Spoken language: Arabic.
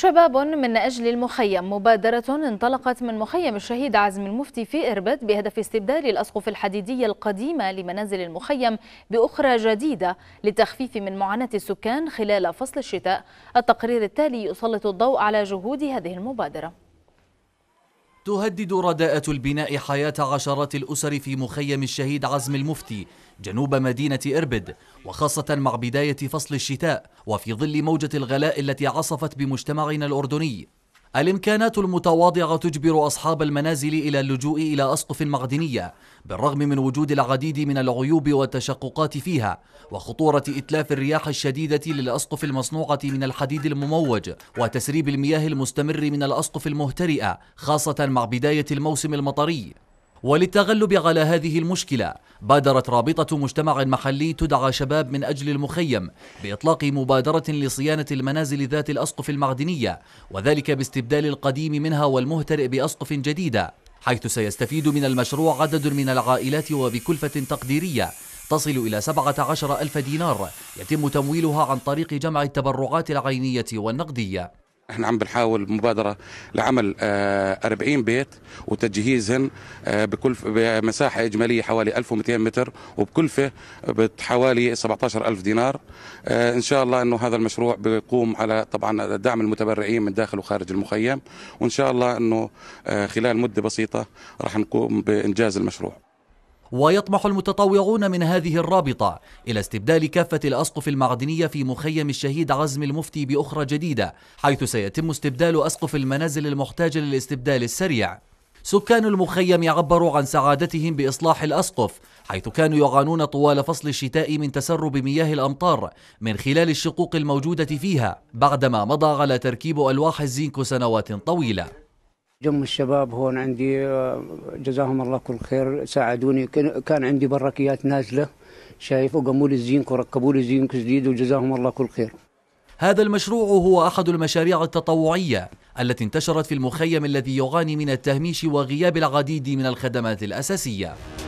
شباب من أجل المخيم مبادرة انطلقت من مخيم الشهيد عزم المفتي في إربد بهدف استبدال الأسقف الحديدية القديمة لمنازل المخيم بأخرى جديدة للتخفيف من معاناة السكان خلال فصل الشتاء التقرير التالي يسلط الضوء على جهود هذه المبادرة تهدد رداءة البناء حياة عشرات الأسر في مخيم الشهيد عزم المفتي جنوب مدينة إربد وخاصة مع بداية فصل الشتاء وفي ظل موجة الغلاء التي عصفت بمجتمعنا الأردني الامكانات المتواضعه تجبر اصحاب المنازل الى اللجوء الى اسقف معدنيه بالرغم من وجود العديد من العيوب والتشققات فيها وخطوره اتلاف الرياح الشديده للاسقف المصنوعه من الحديد المموج وتسريب المياه المستمر من الاسقف المهترئه خاصه مع بدايه الموسم المطري وللتغلب على هذه المشكلة بادرت رابطة مجتمع محلي تدعى شباب من أجل المخيم بإطلاق مبادرة لصيانة المنازل ذات الأسقف المعدنية وذلك باستبدال القديم منها والمهترئ بأسقف جديدة حيث سيستفيد من المشروع عدد من العائلات وبكلفة تقديرية تصل إلى 17 ألف دينار يتم تمويلها عن طريق جمع التبرعات العينية والنقدية احنا عم بنحاول مبادره لعمل 40 آه، بيت وتجهيزهن آه، بكل بمساحه اجماليه حوالي 1200 متر وبكلفه بحوالي 17000 دينار آه، ان شاء الله انه هذا المشروع بيقوم على طبعا دعم المتبرعين من داخل وخارج المخيم وان شاء الله انه خلال مده بسيطه راح نقوم بانجاز المشروع ويطمح المتطوعون من هذه الرابطة إلى استبدال كافة الأسقف المعدنية في مخيم الشهيد عزم المفتي بأخرى جديدة حيث سيتم استبدال أسقف المنازل المحتاجة للاستبدال السريع سكان المخيم عبروا عن سعادتهم بإصلاح الأسقف حيث كانوا يعانون طوال فصل الشتاء من تسرب مياه الأمطار من خلال الشقوق الموجودة فيها بعدما مضى على تركيب ألواح الزينك سنوات طويلة جم الشباب هون عندي آه، جزاهم الله كل خير ساعدوني كان عندي بركيات نازله شايف وقموا لي الزينك وركبوا لي زينك جديد وجزاهم الله كل خير هذا المشروع هو أحد المشاريع التطوعية التي انتشرت في المخيم الذي يعاني من التهميش وغياب العديد من الخدمات الأساسية